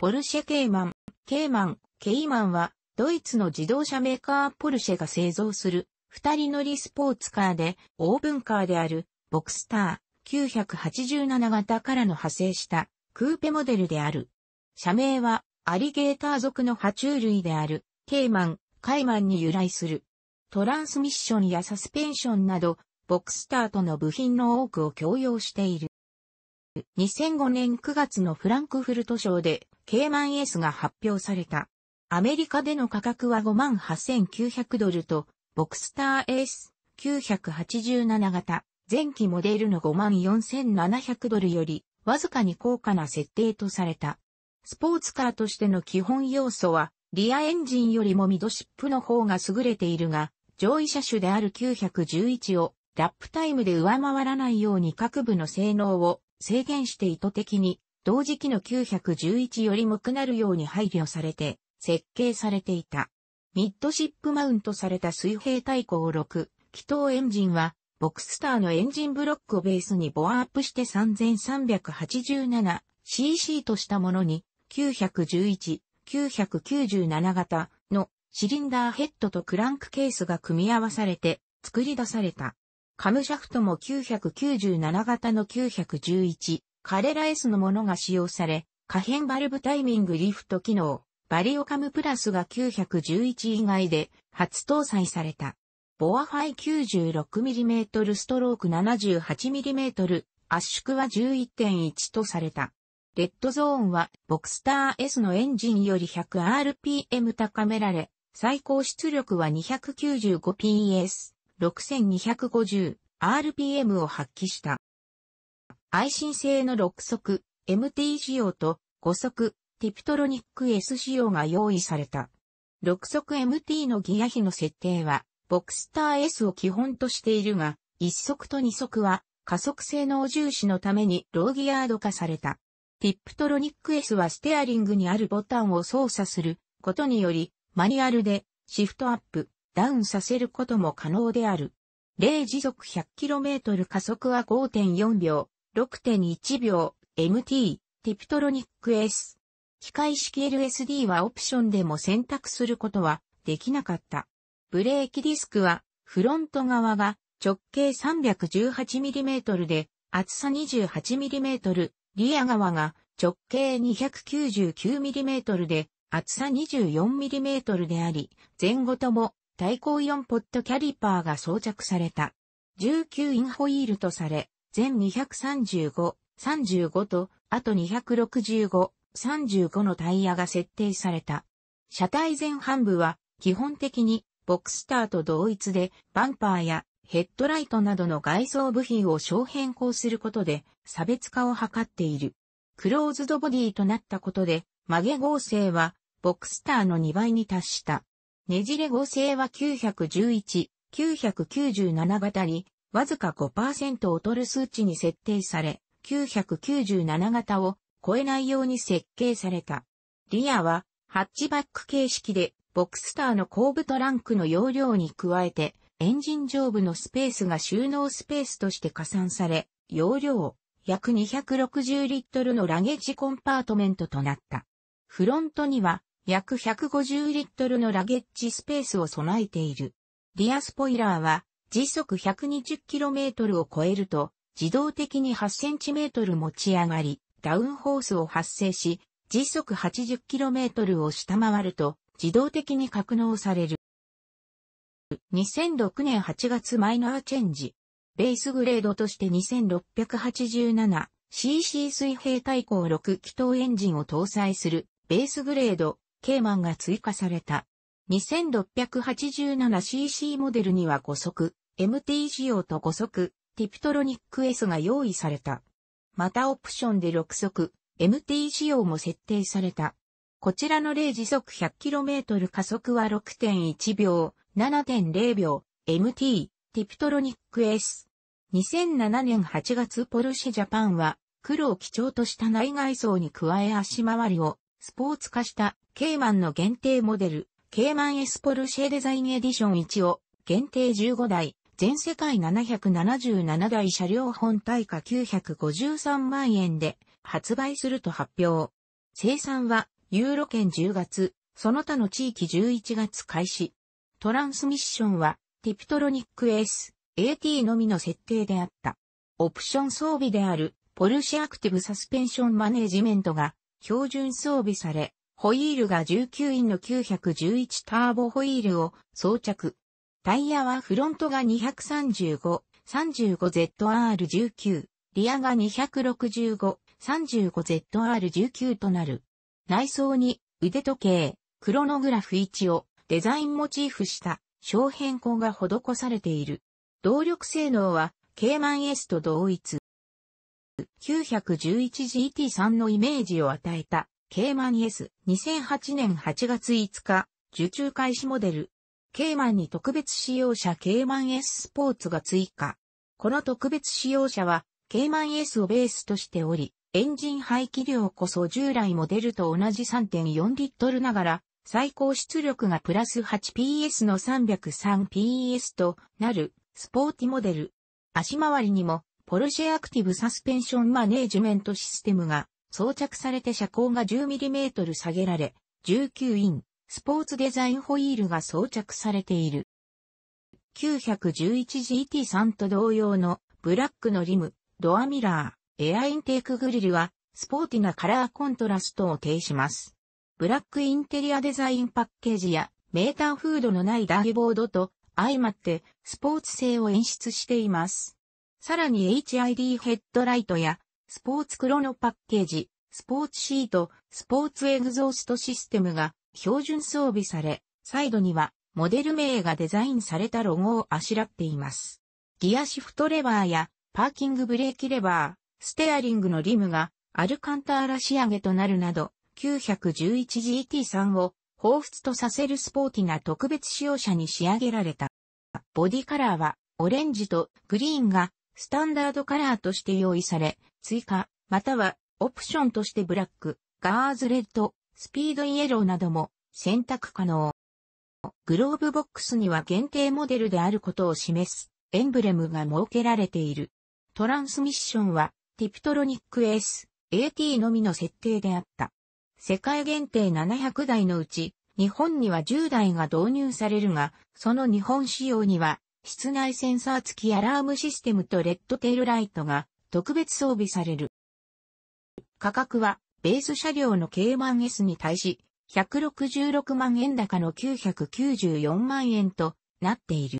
ポルシェ・ケーマン、ケーマン、ケイマンは、ドイツの自動車メーカーポルシェが製造する、二人乗りスポーツカーで、オーブンカーである、ボクスター、987型からの派生した、クーペモデルである。社名は、アリゲーター属の爬虫類である、ケイマン、カイマンに由来する。トランスミッションやサスペンションなど、ボクスターとの部品の多くを共用している。2005年9月のフランクフルト賞で、K マン S が発表された。アメリカでの価格は58,900ドルと、ボクスター S987 型、前期モデルの54,700ドルより、わずかに高価な設定とされた。スポーツカーとしての基本要素は、リアエンジンよりもミドシップの方が優れているが、上位車種である911をラップタイムで上回らないように各部の性能を制限して意図的に同時期の911よりもくなるように配慮されて、設計されていた。ミッドシップマウントされた水平対向6、気筒エンジンは、ボクスターのエンジンブロックをベースにボアアップして 3387cc としたものに、911、997型のシリンダーヘッドとクランクケースが組み合わされて作り出された。カムシャフトも997型の911、カレラ S のものが使用され、可変バルブタイミングリフト機能、バリオカムプラスが911以外で初搭載された。ボアファイ 96mm ストローク 78mm 圧縮は11.1とされた。レッドゾーンはボクスター S のエンジンより 100rpm 高められ、最高出力は 295PS、6250rpm を発揮した。愛心製の6足、MT 仕様と5足、ティプトロニック S 仕様が用意された。6足 MT のギア比の設定は、ボクスター S を基本としているが、1足と2足は加速性能重視のためにローギアード化された。ティップトロニック S はステアリングにあるボタンを操作することにより、マニュアルでシフトアップ、ダウンさせることも可能である。0時速 100km 加速は5.4秒、6.1秒 MT ティプトロニック S。機械式 LSD はオプションでも選択することはできなかった。ブレーキディスクはフロント側が直径 318mm で厚さ 28mm、リア側が直径 299mm で厚さ 24mm であり、前後とも対向4ポットキャリパーが装着された。19インホイールとされ、全235、35と、あと265、35のタイヤが設定された。車体前半部は、基本的に、ボクスターと同一で、バンパーやヘッドライトなどの外装部品を小変更することで、差別化を図っている。クローズドボディとなったことで、曲げ合成は、ボクスターの2倍に達した。ねじれ合成は911、997型にわずか5%取る数値に設定され、997型を超えないように設計された。リアはハッチバック形式でボクスターの後部トランクの容量に加えてエンジン上部のスペースが収納スペースとして加算され、容量約260リットルのラゲッジコンパートメントとなった。フロントには約150リットルのラゲッジスペースを備えている。リアスポイラーは時速 120km を超えると、自動的に 8cm 持ち上がり、ダウンホースを発生し、時速 80km を下回ると、自動的に格納される。2006年8月マイナーチェンジ。ベースグレードとして 2687cc 水平対向6気筒エンジンを搭載するベースグレード K マンが追加された。2687cc モデルには5速、MT 仕様と5速、ティプトロニック S が用意された。またオプションで6速、MT 仕様も設定された。こちらの例時速 100km 加速は6.1秒、7.0秒、MT、ティプトロニック S。2007年8月ポルシェジャパンは、黒を基調とした内外装に加え足回りをスポーツ化したケイマンの限定モデル、ケイマン S ポルシェデザインエディション1を限定15台、全世界777台車両本体価953万円で発売すると発表。生産はユーロ圏10月、その他の地域11月開始。トランスミッションはティプトロニック S、AT のみの設定であった。オプション装備であるポルシェアクティブサスペンションマネジメントが標準装備され、ホイールが19インの911ターボホイールを装着。タイヤはフロントが 235-35ZR19、リアが 265-35ZR19 となる。内装に腕時計、クロノグラフ1をデザインモチーフした小変更が施されている。動力性能は K-S と同一。911GT3 のイメージを与えた K-S2008 年8月5日受注開始モデルケイマンに特別使用車ケイマン S スポーツが追加。この特別使用車は、ケイマン S をベースとしており、エンジン排気量こそ従来モデルと同じ3.4リットルながら、最高出力がプラス 8PS の 303PS となるスポーティモデル。足回りにもポルシェアクティブサスペンションマネージメントシステムが装着されて車高が 10mm 下げられ、19インスポーツデザインホイールが装着されている。911GT3 と同様のブラックのリム、ドアミラー、エアインテークグリルはスポーティなカラーコントラストを呈します。ブラックインテリアデザインパッケージやメーターフードのないダーゲボードと相まってスポーツ性を演出しています。さらに HID ヘッドライトやスポーツクロノパッケージ、スポーツシート、スポーツエグゾーストシステムが標準装備され、サイドにはモデル名がデザインされたロゴをあしらっています。ギアシフトレバーやパーキングブレーキレバー、ステアリングのリムがアルカンターラ仕上げとなるなど 911GT3 を彷彿とさせるスポーティな特別使用車に仕上げられた。ボディカラーはオレンジとグリーンがスタンダードカラーとして用意され、追加、またはオプションとしてブラック、ガーズレッド、スピードイエローなども選択可能。グローブボックスには限定モデルであることを示すエンブレムが設けられている。トランスミッションはティプトロニック S、AT のみの設定であった。世界限定700台のうち、日本には10台が導入されるが、その日本仕様には、室内センサー付きアラームシステムとレッドテールライトが特別装備される。価格はベース車両の K 1 S に対し、166万円高の994万円となっている。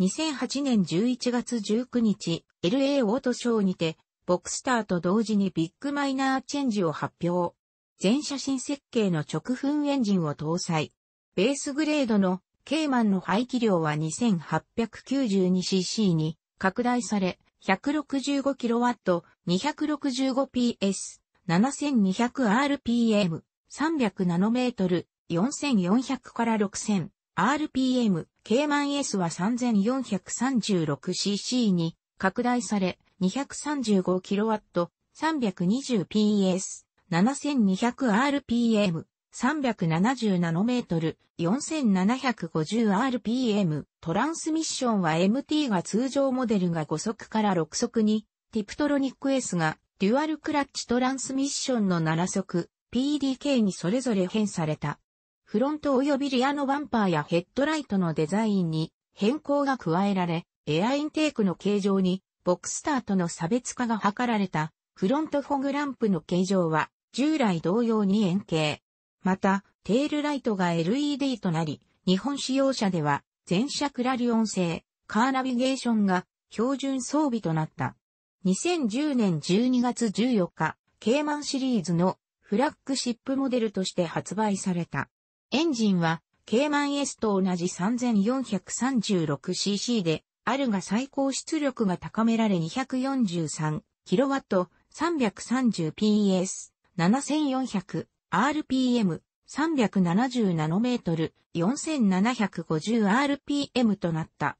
2008年11月19日、LA オートショーにて、ボクスターと同時にビッグマイナーチェンジを発表。全写真設計の直噴エンジンを搭載。ベースグレードの K マンの排気量は 2892cc に拡大され、165kW、265PS、7200rpm、300ナノメートル、4400から6000、rpm、K マン S は 3436cc に拡大され、235kW、320PS、7200rpm、370ナノメートル、4750rpm、トランスミッションは MT が通常モデルが5速から6速に、ティプトロニック S がデュアルクラッチトランスミッションの7速 PDK にそれぞれ変された。フロント及びリアのバンパーやヘッドライトのデザインに変更が加えられ、エアインテークの形状にボクスターとの差別化が図られたフロントフォグランプの形状は従来同様に円形。また、テールライトが LED となり、日本使用者では全車クラリオン製カーナビゲーションが標準装備となった。2010年12月14日、ケイマンシリーズのフラッグシップモデルとして発売された。エンジンは、ケイマン S と同じ 3436cc で、あるが最高出力が高められ 243kW330PS、7400rpm、370 n m メートル、4750rpm となった。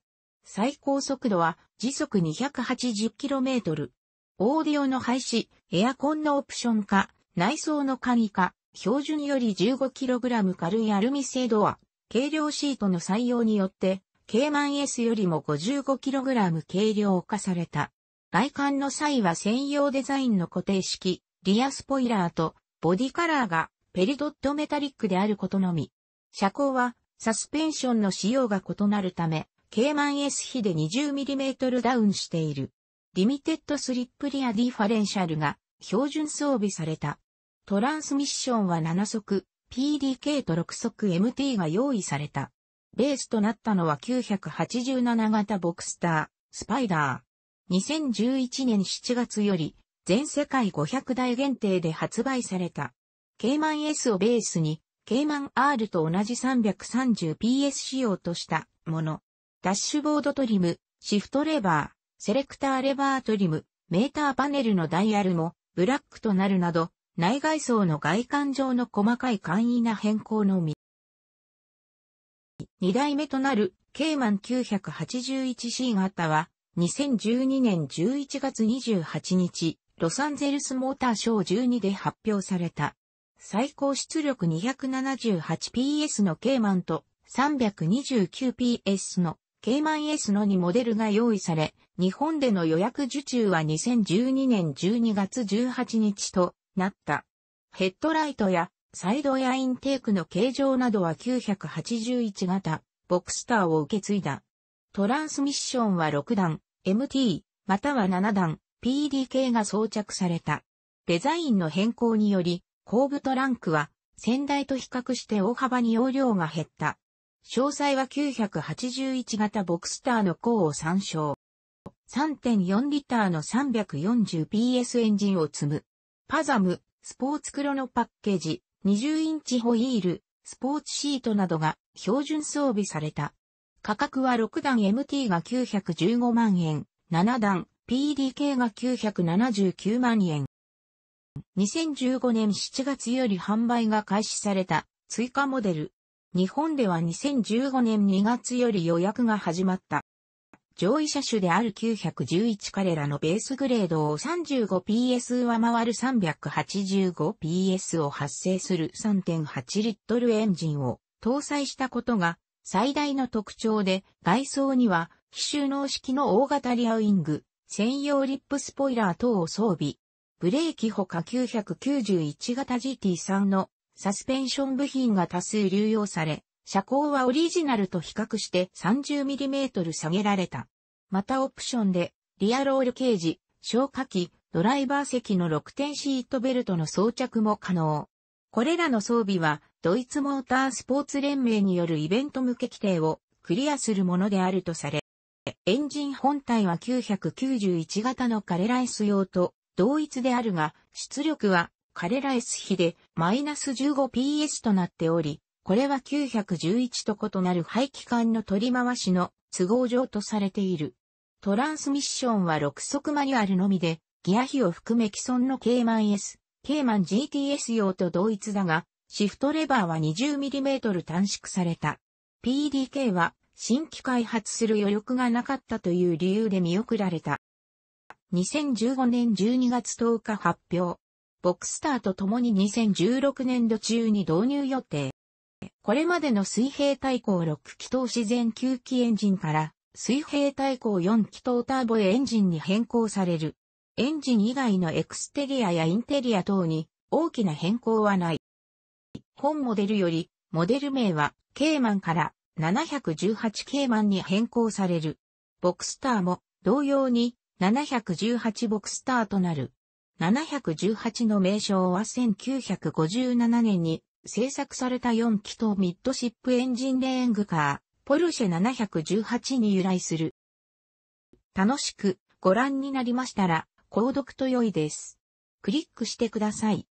最高速度は時速 280km。オーディオの廃止、エアコンのオプション化、内装の簡易化、標準より 15kg 軽いアルミ製ドア、軽量シートの採用によって、k 満 S よりも 55kg 軽量化された。外観の際は専用デザインの固定式、リアスポイラーとボディカラーがペリドットメタリックであることのみ。車高はサスペンションの仕様が異なるため、ケーマン S 比で 20mm ダウンしている。リミテッドスリップリアディファレンシャルが標準装備された。トランスミッションは7速、PDK と6速 MT が用意された。ベースとなったのは987型ボクスター、スパイダー。2011年7月より、全世界500台限定で発売された。ケイマン S をベースに、ケイマン R と同じ 330PS 仕様としたもの。ダッシュボードトリム、シフトレバー、セレクターレバートリム、メーターパネルのダイヤルもブラックとなるなど、内外装の外観上の細かい簡易な変更のみ。二代目となる K マン 981C 型は、2012年11月28日、ロサンゼルスモーターショー12で発表された。最高出力 278PS の K マンと 329PS の k イ S の2モデルが用意され、日本での予約受注は2012年12月18日となった。ヘッドライトやサイドやインテークの形状などは981型、ボクスターを受け継いだ。トランスミッションは6段、MT、または7段、PDK が装着された。デザインの変更により、後部トランクは、先代と比較して大幅に容量が減った。詳細は981型ボクスターの項を参照。3.4リターの 340PS エンジンを積む。パザム、スポーツクロのパッケージ、20インチホイール、スポーツシートなどが標準装備された。価格は6段 MT が915万円、7段 PDK が979万円。2015年7月より販売が開始された追加モデル日本では2015年2月より予約が始まった。上位車種である911彼らのベースグレードを 35PS 上回る 385PS を発生する3.8リットルエンジンを搭載したことが最大の特徴で外装には非収納式の大型リアウィング、専用リップスポイラー等を装備。ブレーキほか991型 GT3 のサスペンション部品が多数流用され、車高はオリジナルと比較して 30mm 下げられた。またオプションで、リアロールケージ、消火器、ドライバー席の6点シートベルトの装着も可能。これらの装備は、ドイツモータースポーツ連盟によるイベント向け規定をクリアするものであるとされ、エンジン本体は991型のカレライス用と同一であるが、出力は彼ら S 比でマイナス 15PS となっており、これは911と異なる排気管の取り回しの都合上とされている。トランスミッションは6速マニュアルのみで、ギア比を含め既存の K マン S、K マン GTS 用と同一だが、シフトレバーは 20mm 短縮された。PDK は新規開発する余力がなかったという理由で見送られた。2015年12月10日発表。ボクスターと共に2016年度中に導入予定。これまでの水平対向6気筒自然吸気エンジンから水平対向4気筒ターボエンジンに変更される。エンジン以外のエクステリアやインテリア等に大きな変更はない。本モデルよりモデル名はケマンから718ケーマンに変更される。ボクスターも同様に718ボクスターとなる。718の名称は1957年に製作された4気筒ミッドシップエンジンレーングカー、ポルシェ718に由来する。楽しくご覧になりましたら、購読と良いです。クリックしてください。